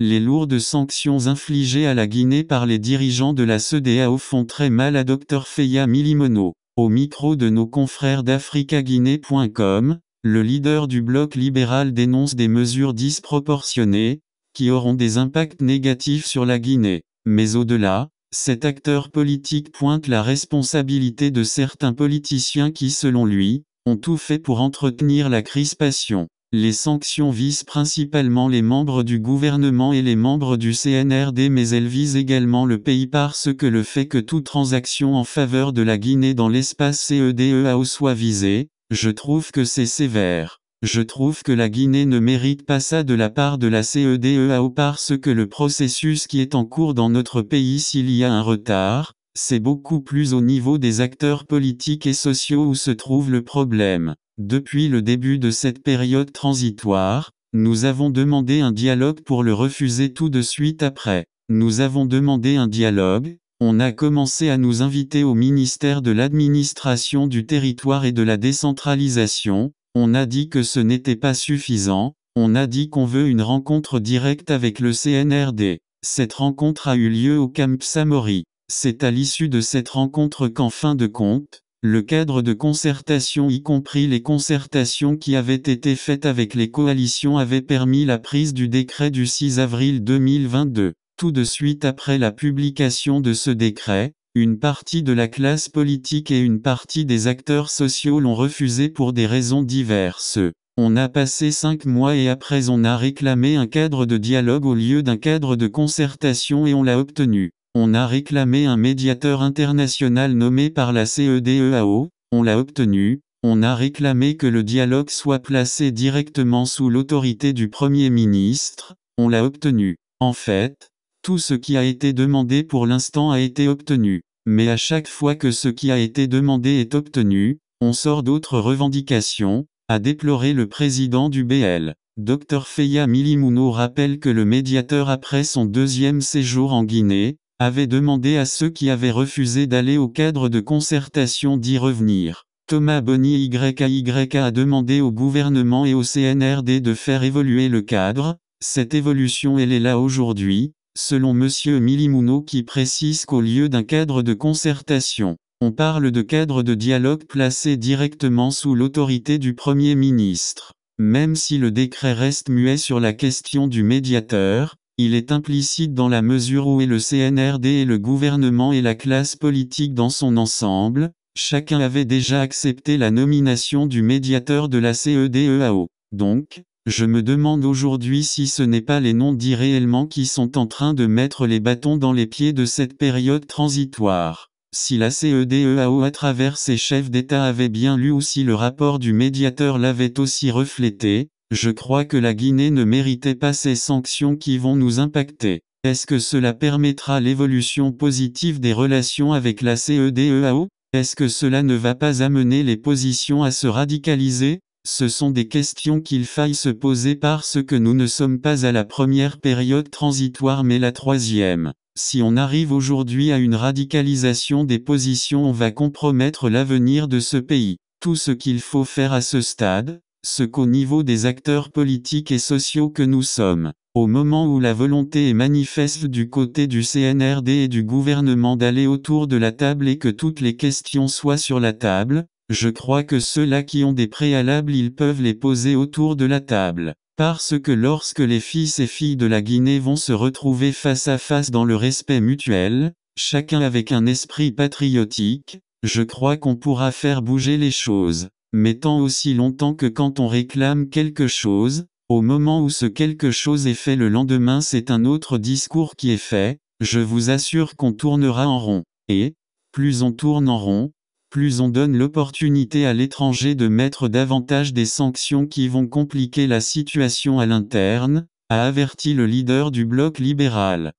Les lourdes sanctions infligées à la Guinée par les dirigeants de la CEDEAO font très mal à Dr Feya Milimono. Au micro de nos confrères d'AfricaGuinée.com, le leader du bloc libéral dénonce des mesures disproportionnées, qui auront des impacts négatifs sur la Guinée. Mais au-delà, cet acteur politique pointe la responsabilité de certains politiciens qui, selon lui, ont tout fait pour entretenir la crispation. Les sanctions visent principalement les membres du gouvernement et les membres du CNRD mais elles visent également le pays parce que le fait que toute transaction en faveur de la Guinée dans l'espace CEDEAO soit visée, je trouve que c'est sévère. Je trouve que la Guinée ne mérite pas ça de la part de la CEDEAO parce que le processus qui est en cours dans notre pays s'il y a un retard, c'est beaucoup plus au niveau des acteurs politiques et sociaux où se trouve le problème. Depuis le début de cette période transitoire, nous avons demandé un dialogue pour le refuser tout de suite après. Nous avons demandé un dialogue, on a commencé à nous inviter au ministère de l'administration du territoire et de la décentralisation, on a dit que ce n'était pas suffisant, on a dit qu'on veut une rencontre directe avec le CNRD. Cette rencontre a eu lieu au Camp Samori. C'est à l'issue de cette rencontre qu'en fin de compte, le cadre de concertation y compris les concertations qui avaient été faites avec les coalitions avait permis la prise du décret du 6 avril 2022. Tout de suite après la publication de ce décret, une partie de la classe politique et une partie des acteurs sociaux l'ont refusé pour des raisons diverses. On a passé cinq mois et après on a réclamé un cadre de dialogue au lieu d'un cadre de concertation et on l'a obtenu. On a réclamé un médiateur international nommé par la CEDEAO, on l'a obtenu, on a réclamé que le dialogue soit placé directement sous l'autorité du Premier ministre, on l'a obtenu. En fait, tout ce qui a été demandé pour l'instant a été obtenu. Mais à chaque fois que ce qui a été demandé est obtenu, on sort d'autres revendications, a déploré le président du BL. Dr Feya Milimuno rappelle que le médiateur après son deuxième séjour en Guinée, avait demandé à ceux qui avaient refusé d'aller au cadre de concertation d'y revenir. Thomas Bonny YAYA a demandé au gouvernement et au CNRD de faire évoluer le cadre, cette évolution elle est là aujourd'hui, selon M. Milimuno qui précise qu'au lieu d'un cadre de concertation, on parle de cadre de dialogue placé directement sous l'autorité du Premier ministre. Même si le décret reste muet sur la question du médiateur, il est implicite dans la mesure où est le CNRD et le gouvernement et la classe politique dans son ensemble, chacun avait déjà accepté la nomination du médiateur de la CEDEAO. Donc, je me demande aujourd'hui si ce n'est pas les non-dits réellement qui sont en train de mettre les bâtons dans les pieds de cette période transitoire. Si la CEDEAO à travers ses chefs d'État avait bien lu ou si le rapport du médiateur l'avait aussi reflété, je crois que la Guinée ne méritait pas ces sanctions qui vont nous impacter. Est-ce que cela permettra l'évolution positive des relations avec la CEDEAO Est-ce que cela ne va pas amener les positions à se radicaliser ce sont des questions qu'il faille se poser parce que nous ne sommes pas à la première période transitoire mais la troisième. Si on arrive aujourd'hui à une radicalisation des positions on va compromettre l'avenir de ce pays. Tout ce qu'il faut faire à ce stade, ce qu'au niveau des acteurs politiques et sociaux que nous sommes. Au moment où la volonté est manifeste du côté du CNRD et du gouvernement d'aller autour de la table et que toutes les questions soient sur la table, je crois que ceux-là qui ont des préalables ils peuvent les poser autour de la table. Parce que lorsque les fils et filles de la Guinée vont se retrouver face à face dans le respect mutuel, chacun avec un esprit patriotique, je crois qu'on pourra faire bouger les choses mais tant aussi longtemps que quand on réclame quelque chose, au moment où ce quelque chose est fait le lendemain c'est un autre discours qui est fait, je vous assure qu'on tournera en rond. Et, plus on tourne en rond, plus on donne l'opportunité à l'étranger de mettre davantage des sanctions qui vont compliquer la situation à l'interne, a averti le leader du bloc libéral.